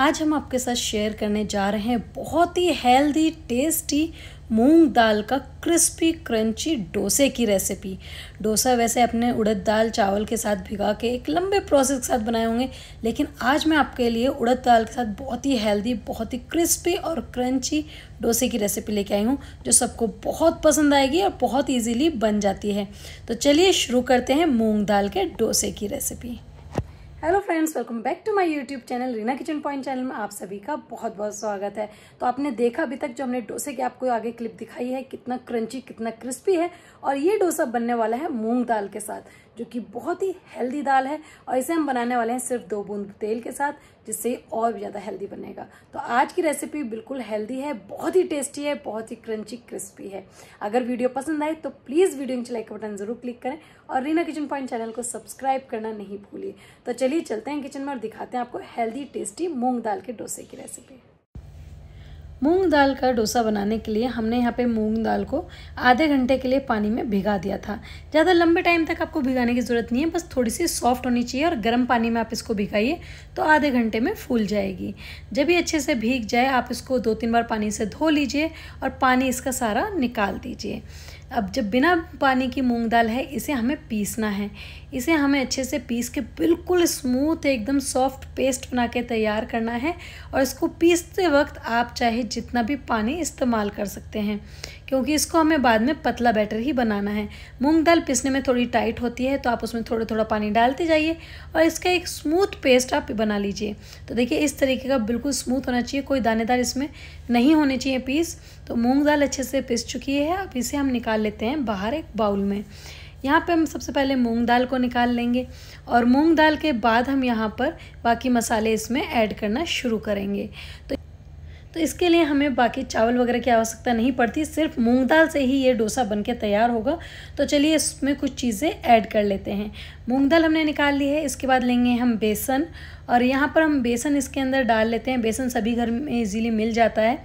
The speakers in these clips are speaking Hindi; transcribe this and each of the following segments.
आज हम आपके साथ शेयर करने जा रहे हैं बहुत ही हेल्दी टेस्टी मूंग दाल का क्रिस्पी क्रंची डोसे की रेसिपी डोसा वैसे अपने उड़द दाल चावल के साथ भिगा के एक लंबे प्रोसेस के साथ बनाए होंगे लेकिन आज मैं आपके लिए उड़द दाल के साथ बहुत ही हेल्दी बहुत ही क्रिस्पी और क्रंची डोसे की रेसिपी लेके आई हूँ जो सबको बहुत पसंद आएगी और बहुत ईजीली बन जाती है तो चलिए शुरू करते हैं मूँग दाल के डोसे की recipe hello friends welcome back to my YouTube channel Reena Kitchen Point channel में आप सभी का बहुत बहुत स्वागत है तो आपने देखा अभी तक जो हमने डोसे की आपको आगे क्लिप दिखाई है कितना क्रंची कितना क्रिस्पी है और ये डोसा बनने वाला है मूंग दाल के साथ जो कि बहुत ही हेल्दी दाल है और इसे हम बनाने वाले हैं सिर्फ दो बूंद तेल के साथ जिससे और ज़्यादा हेल्दी बनेगा तो आज की रेसिपी बिल्कुल हेल्दी है बहुत ही टेस्टी है बहुत ही क्रंची क्रिस्पी है अगर वीडियो पसंद आए तो प्लीज़ वीडियो नीचे लाइक बटन ज़रूर क्लिक करें और रीना किचन पॉइंट चैनल को सब्सक्राइब करना नहीं भूलिए तो चलिए चलते हैं किचन में और दिखाते हैं आपको हेल्दी टेस्टी मूंग दाल के डोसे की रेसिपी मूंग दाल का डोसा बनाने के लिए हमने यहाँ पे मूंग दाल को आधे घंटे के लिए पानी में भिगा दिया था ज़्यादा लंबे टाइम तक आपको भिगाने की ज़रूरत नहीं है बस थोड़ी सी सॉफ्ट होनी चाहिए और गर्म पानी में आप इसको भिगाइए तो आधे घंटे में फूल जाएगी जब ये अच्छे से भीग जाए आप इसको दो तीन बार पानी से धो लीजिए और पानी इसका सारा निकाल दीजिए अब जब बिना पानी की मूंग दाल है इसे हमें पीसना है इसे हमें अच्छे से पीस के बिल्कुल स्मूथ एकदम सॉफ्ट पेस्ट बना के तैयार करना है और इसको पीसते वक्त आप चाहे जितना भी पानी इस्तेमाल कर सकते हैं क्योंकि इसको हमें बाद में पतला बैटर ही बनाना है मूंग दाल पिसने में थोड़ी टाइट होती है तो आप उसमें थोड़ा थोड़ा पानी डालते जाइए और इसका एक स्मूथ पेस्ट आप बना लीजिए तो देखिए इस तरीके का बिल्कुल स्मूथ होना चाहिए कोई दानेदार इसमें नहीं होने चाहिए पीस तो मूँग दाल अच्छे से पिस चुकी है अब इसे हम निकाल लेते हैं बाहर एक बाउल में यहाँ पे हम सबसे पहले मूंग दाल को निकाल लेंगे और मूंग दाल के बाद हम यहाँ पर बाकी मसाले इसमें ऐड करना शुरू करेंगे तो तो इसके लिए हमें बाकी चावल वगैरह की आवश्यकता नहीं पड़ती सिर्फ मूंग दाल से ही ये डोसा बन के तैयार होगा तो चलिए इसमें कुछ चीज़ें ऐड कर लेते हैं मूंग दाल हमने निकाल ली है इसके बाद लेंगे हम बेसन और यहाँ पर हम बेसन इसके अंदर डाल लेते हैं बेसन सभी घर में इजीली मिल जाता है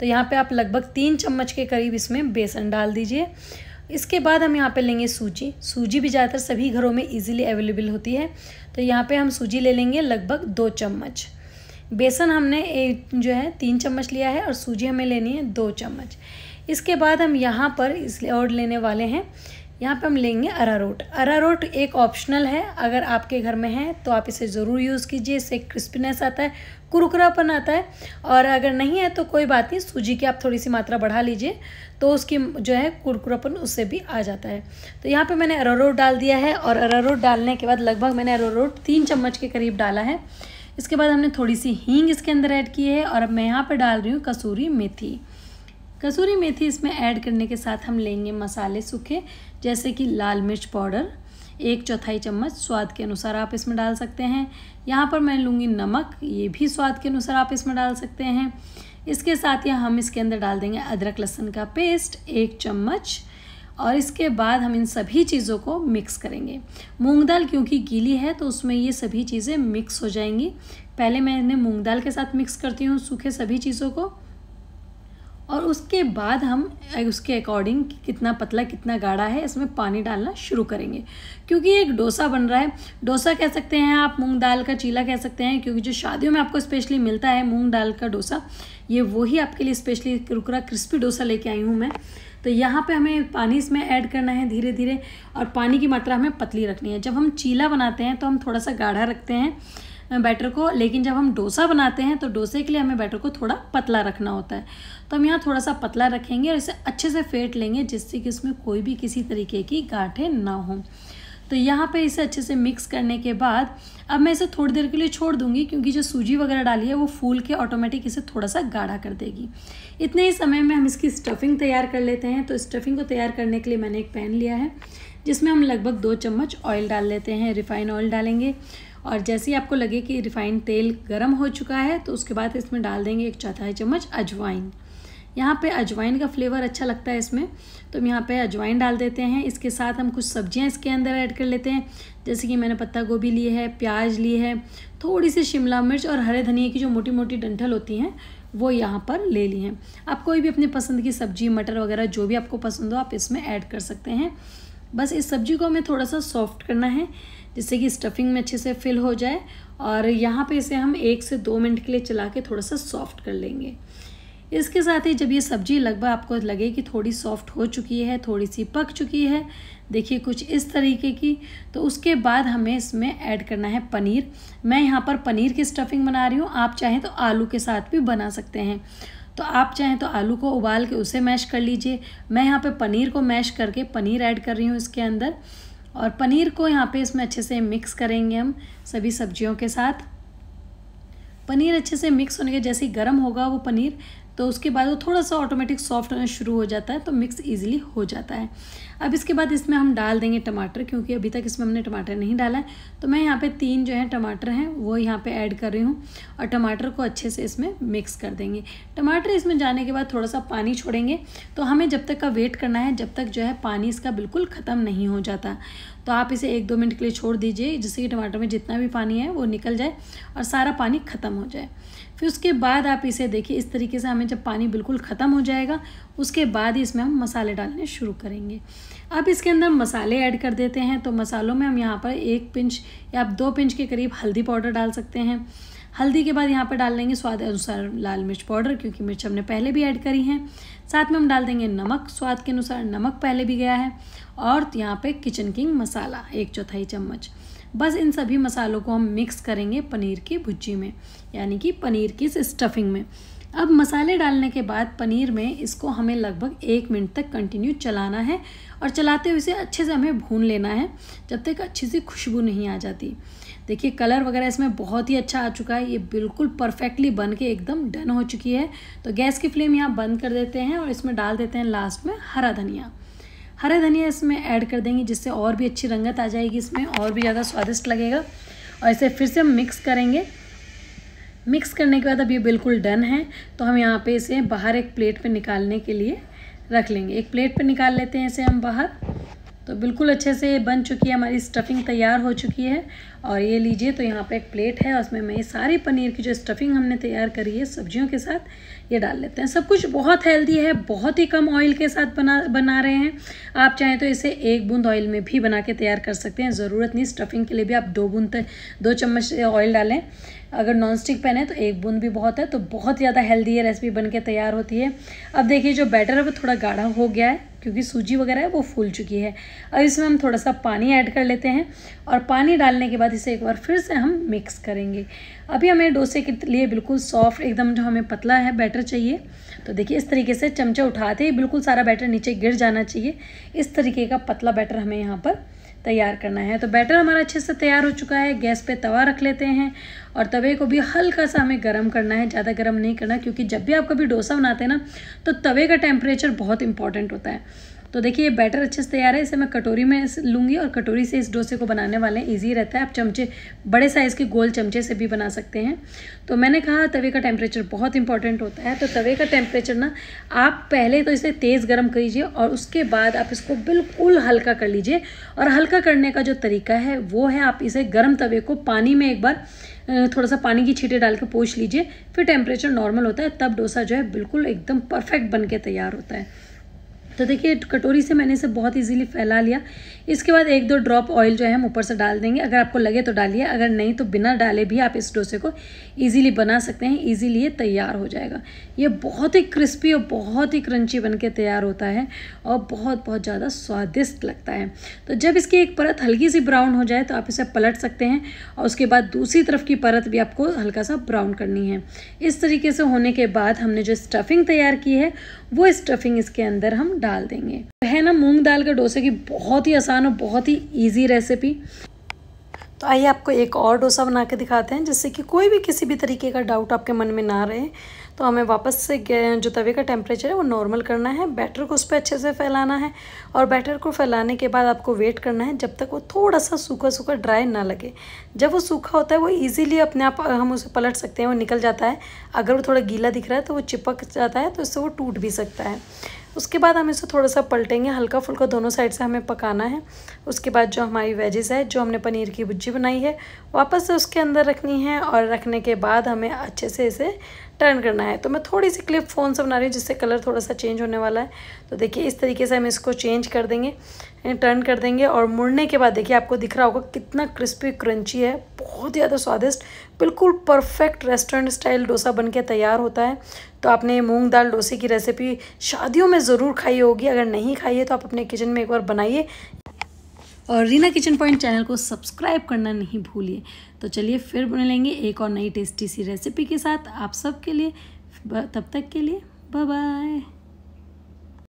तो यहाँ पर आप लगभग तीन चम्मच के करीब इसमें बेसन डाल दीजिए इसके बाद हम यहाँ पे लेंगे सूजी सूजी भी ज़्यादातर सभी घरों में इजीली अवेलेबल होती है तो यहाँ पे हम सूजी ले लेंगे लगभग दो चम्मच बेसन हमने एक जो है तीन चम्मच लिया है और सूजी हमें लेनी है दो चम्मच इसके बाद हम यहाँ पर इसलिए और लेने वाले हैं यहाँ पर हम लेंगे अरारोट अरारोट एक ऑप्शनल है अगर आपके घर में है तो आप इसे ज़रूर यूज़ कीजिए इससे क्रिस्पीनेस आता है कुरकुरापन आता है और अगर नहीं है तो कोई बात नहीं सूजी की आप थोड़ी सी मात्रा बढ़ा लीजिए तो उसकी जो है कुरकुरापन उससे भी आ जाता है तो यहाँ पे मैंने अरारोट डाल दिया है और अरारोट डालने के बाद लगभग मैंने अरारोट तीन चम्मच के करीब डाला है इसके बाद हमने थोड़ी सी हींग इसके अंदर ऐड की है और अब मैं यहाँ पर डाल रही हूँ कसूरी मेथी कसूरी मेथी इसमें ऐड करने के साथ हम लेंगे मसाले सूखे जैसे कि लाल मिर्च पाउडर एक चौथाई चम्मच स्वाद के अनुसार आप इसमें डाल सकते हैं यहाँ पर मैं लूँगी नमक ये भी स्वाद के अनुसार आप इसमें डाल सकते हैं इसके साथ ही हम इसके अंदर डाल देंगे अदरक लहसुन का पेस्ट एक चम्मच और इसके बाद हम इन सभी चीज़ों को मिक्स करेंगे मूंग दाल क्योंकि गीली है तो उसमें ये सभी चीज़ें मिक्स हो जाएंगी पहले मैं इन्हें मूंग दाल के साथ मिक्स करती हूँ सूखे सभी चीज़ों को और उसके बाद हम उसके अकॉर्डिंग कितना पतला कितना गाढ़ा है इसमें पानी डालना शुरू करेंगे क्योंकि एक डोसा बन रहा है डोसा कह सकते हैं आप मूंग दाल का चीला कह सकते हैं क्योंकि जो शादियों में आपको स्पेशली मिलता है मूंग दाल का डोसा ये वही आपके लिए स्पेशली रुकरा क्रिस्पी डोसा लेके आई हूँ मैं तो यहाँ पे हमें पानी इसमें ऐड करना है धीरे धीरे और पानी की मात्रा हमें पतली रखनी है जब हम चीला बनाते हैं तो हम थोड़ा सा गाढ़ा रखते हैं बैटर को लेकिन जब हम डोसा बनाते हैं तो डोसे के लिए हमें बैटर को थोड़ा पतला रखना होता है तो हम यहाँ थोड़ा सा पतला रखेंगे और इसे अच्छे से फेंट लेंगे जिससे कि उसमें कोई भी किसी तरीके की गाँठें ना हों तो यहाँ पे इसे अच्छे से मिक्स करने के बाद अब मैं इसे थोड़ी देर के लिए छोड़ दूंगी क्योंकि जो सूजी वगैरह डाली है वो फूल के ऑटोमेटिक इसे थोड़ा सा गाढ़ा कर देगी इतने ही समय में हम इसकी स्टफिंग तैयार कर लेते हैं तो स्टफिंग को तैयार करने के लिए मैंने एक पैन लिया है जिसमें हम लगभग दो चम्मच ऑयल डाल लेते हैं रिफाइन ऑयल डालेंगे और जैसे ही आपको लगे कि रिफाइंड तेल गर्म हो चुका है तो उसके बाद इसमें डाल देंगे एक चौथाई चम्मच अजवाइन यहाँ पे अजवाइन का फ्लेवर अच्छा लगता है इसमें तो हम यहाँ पे अजवाइन डाल देते हैं इसके साथ हम कुछ सब्जियाँ इसके अंदर ऐड कर लेते हैं जैसे कि मैंने पत्ता गोभी ली है प्याज ली है थोड़ी सी शिमला मिर्च और हरे धनिया की जो मोटी मोटी डंठल होती हैं वो यहाँ पर ले ली हैं आप कोई भी अपनी पसंद की सब्जी मटर वगैरह जो भी आपको पसंद हो आप इसमें ऐड कर सकते हैं बस इस सब्जी को हमें थोड़ा सा सॉफ्ट करना है जिससे कि स्टफिंग में अच्छे से फिल हो जाए और यहाँ पे इसे हम एक से दो मिनट के लिए चला के थोड़ा सा सॉफ्ट कर लेंगे इसके साथ ही जब ये सब्जी लगभग आपको लगे कि थोड़ी सॉफ्ट हो चुकी है थोड़ी सी पक चुकी है देखिए कुछ इस तरीके की तो उसके बाद हमें इसमें ऐड करना है पनीर मैं यहाँ पर पनीर की स्टफिंग बना रही हूँ आप चाहें तो आलू के साथ भी बना सकते हैं तो आप चाहें तो आलू को उबाल के उसे मैश कर लीजिए मैं यहाँ पर पनीर को मैश करके पनीर ऐड कर रही हूँ इसके अंदर और पनीर को यहाँ पर इसमें अच्छे से मिक्स करेंगे हम सभी सब्जियों के साथ पनीर अच्छे से मिक्स होने के जैसे ही गर्म होगा वो पनीर तो उसके बाद वो थोड़ा सा ऑटोमेटिक सॉफ्ट होना शुरू हो जाता है तो मिक्स ईजिली हो जाता है अब इसके बाद इसमें हम डाल देंगे टमाटर क्योंकि अभी तक इसमें हमने टमाटर नहीं डाला है तो मैं यहाँ पे तीन जो है टमाटर हैं वो यहाँ पे ऐड कर रही हूँ और टमाटर को अच्छे से इसमें मिक्स कर देंगे टमाटर इसमें जाने के बाद थोड़ा सा पानी छोड़ेंगे तो हमें जब तक का वेट करना है जब तक जो है पानी इसका बिल्कुल ख़त्म नहीं हो जाता तो आप इसे एक दो मिनट के लिए छोड़ दीजिए जिससे कि टमाटर में जितना भी पानी है वो निकल जाए और सारा पानी ख़त्म हो जाए फिर उसके बाद आप इसे देखिए इस तरीके से हमें जब पानी बिल्कुल ख़त्म हो जाएगा उसके बाद ही इसमें हम मसाले डालने शुरू करेंगे अब इसके अंदर मसाले ऐड कर देते हैं तो मसालों में हम यहाँ पर एक पिंच या आप दो पिंच के करीब हल्दी पाउडर डाल सकते हैं हल्दी के बाद यहाँ पर डाल देंगे स्वाद अनुसार लाल मिर्च पाउडर क्योंकि मिर्च हमने पहले भी ऐड करी हैं साथ में हम डाल देंगे नमक स्वाद के अनुसार नमक पहले भी गया है और यहाँ पे किचन किंग मसाला एक चौथाई चम्मच बस इन सभी मसालों को हम मिक्स करेंगे पनीर की भुज्जी में यानी कि पनीर की स्टफिंग में अब मसाले डालने के बाद पनीर में इसको हमें लगभग एक मिनट तक कंटिन्यू चलाना है और चलाते हुए इसे अच्छे से हमें भून लेना है जब तक अच्छी सी खुशबू नहीं आ जाती देखिए कलर वगैरह इसमें बहुत ही अच्छा आ चुका है ये बिल्कुल परफेक्टली बन के एकदम डन हो चुकी है तो गैस की फ्लेम यहाँ बंद कर देते हैं और इसमें डाल देते हैं लास्ट में हरा धनिया हरा धनिया इसमें ऐड कर देंगे जिससे और भी अच्छी रंगत आ जाएगी इसमें और भी ज़्यादा स्वादिष्ट लगेगा और इसे फिर से हम मिक्स करेंगे मिक्स करने के बाद अब ये बिल्कुल डन है तो हम यहाँ पे इसे बाहर एक प्लेट पे निकालने के लिए रख लेंगे एक प्लेट पे निकाल लेते हैं इसे हम बाहर तो बिल्कुल अच्छे से बन चुकी है हमारी स्टफिंग तैयार हो चुकी है और ये लीजिए तो यहाँ पे एक प्लेट है उसमें मैं ये सारी पनीर की जो स्टफिंग हमने तैयार करी है सब्जियों के साथ ये डाल लेते हैं सब कुछ बहुत हेल्दी है बहुत ही कम ऑयल के साथ बना बना रहे हैं आप चाहें तो इसे एक बूंद ऑयल में भी बना के तैयार कर सकते हैं ज़रूरत नहीं स्टफिंग के लिए भी आप दो बूंद दो चम्मच ऑयल डालें अगर नॉन स्टिक पैन है तो एक बूंद भी बहुत है तो बहुत ज़्यादा हेल्दी ये रेसिपी बन के तैयार होती है अब देखिए जो बैटर है वो थोड़ा गाढ़ा हो गया है क्योंकि सूजी वगैरह है वो फूल चुकी है अब इसमें हम थोड़ा सा पानी ऐड कर लेते हैं और पानी डालने के बाद इसे एक बार फिर से हम मिक्स करेंगे अभी हमें डोसे के लिए बिल्कुल सॉफ्ट एकदम जो हमें पतला है बैटर चाहिए तो देखिए इस तरीके से चमचा उठाते ही बिल्कुल सारा बैटर नीचे गिर जाना चाहिए इस तरीके का पतला बैटर हमें यहाँ पर तैयार करना है तो बैटर हमारा अच्छे से तैयार हो चुका है गैस पे तवा रख लेते हैं और तवे को भी हल्का सा हमें गर्म करना है ज़्यादा गर्म नहीं करना क्योंकि जब भी आप कभी डोसा बनाते हैं ना तो तवे का टेम्परेचर बहुत इंपॉर्टेंट होता है तो देखिए ये बैटर अच्छे से तैयार है इसे मैं कटोरी में लूँगी और कटोरी से इस डोसे को बनाने वाले हैं ईजी रहता है आप चमचे बड़े साइज़ के गोल चमचे से भी बना सकते हैं तो मैंने कहा तवे का टेम्परेचर बहुत इंपॉर्टेंट होता है तो तवे का टेम्परेचर ना आप पहले तो इसे तेज़ गर्म करीजिए और उसके बाद आप इसको बिल्कुल हल्का कर लीजिए और हल्का करने का जो तरीका है वो है आप इसे गर्म तवे को पानी में एक बार थोड़ा सा पानी की छीटे डाल के पोछ लीजिए फिर टेम्परेचर नॉर्मल होता है तब डोसा जो है बिल्कुल एकदम परफेक्ट बन के तैयार होता है तो देखिए कटोरी से मैंने इसे बहुत इजीली फैला लिया इसके बाद एक दो ड्रॉप ऑयल जो है हम ऊपर से डाल देंगे अगर आपको लगे तो डालिए अगर नहीं तो बिना डाले भी आप इस डोसे को इजीली बना सकते हैं इजीली ये तैयार हो जाएगा ये बहुत ही क्रिस्पी और बहुत ही क्रंची बन के तैयार होता है और बहुत बहुत ज़्यादा स्वादिष्ट लगता है तो जब इसकी एक परत हल्की सी ब्राउन हो जाए तो आप इसे पलट सकते हैं और उसके बाद दूसरी तरफ की परत भी आपको हल्का सा ब्राउन करनी है इस तरीके से होने के बाद हमने जो स्टफिंग तैयार की है वो स्टफिंग इसके अंदर हम डाल देंगे है ना मूंग दाल के डोसे की बहुत ही आसान और बहुत ही ईजी रेसिपी तो आइए आपको एक और डोसा बना के दिखाते हैं जिससे कि कोई भी किसी भी तरीके का डाउट आपके मन में ना रहे तो हमें वापस से जो तवे का टेम्परेचर है वो नॉर्मल करना है बैटर को उस पर अच्छे से फैलाना है और बैटर को फैलाने के बाद आपको वेट करना है जब तक वो थोड़ा सा सूखा सूखा ड्राई ना लगे जब वो सूखा होता है वो ईजिली अपने आप हम उसे पलट सकते हैं वो निकल जाता है अगर वो थोड़ा गीला दिख रहा है तो वो चिपक जाता है तो इससे वो टूट भी सकता है उसके बाद हम इसे थोड़ा सा पलटेंगे हल्का फुल्का दोनों साइड से हमें पकाना है उसके बाद जो हमारी वेजेस है जो हमने पनीर की भुजी बनाई है वापस से उसके अंदर रखनी है और रखने के बाद हमें अच्छे से इसे टर्न करना है तो मैं थोड़ी सी क्लिप फ़ोन से बना रही हूँ जिससे कलर थोड़ा सा चेंज होने वाला है तो देखिए इस तरीके से हम इसको चेंज कर देंगे टर्न कर देंगे और मुड़ने के बाद देखिए आपको दिख रहा होगा कितना क्रिस्पी क्रंची है बहुत ज़्यादा स्वादिष्ट बिल्कुल परफेक्ट रेस्टोरेंट स्टाइल डोसा बन के तैयार होता है तो आपने मूंग दाल डोसे की रेसिपी शादियों में ज़रूर खाई होगी अगर नहीं खाई है तो आप अपने किचन में एक बार बनाइए और रीना किचन पॉइंट चैनल को सब्सक्राइब करना नहीं भूलिए तो चलिए फिर लेंगे एक और नई टेस्टी सी रेसिपी के साथ आप सबके लिए तब तक के लिए बाय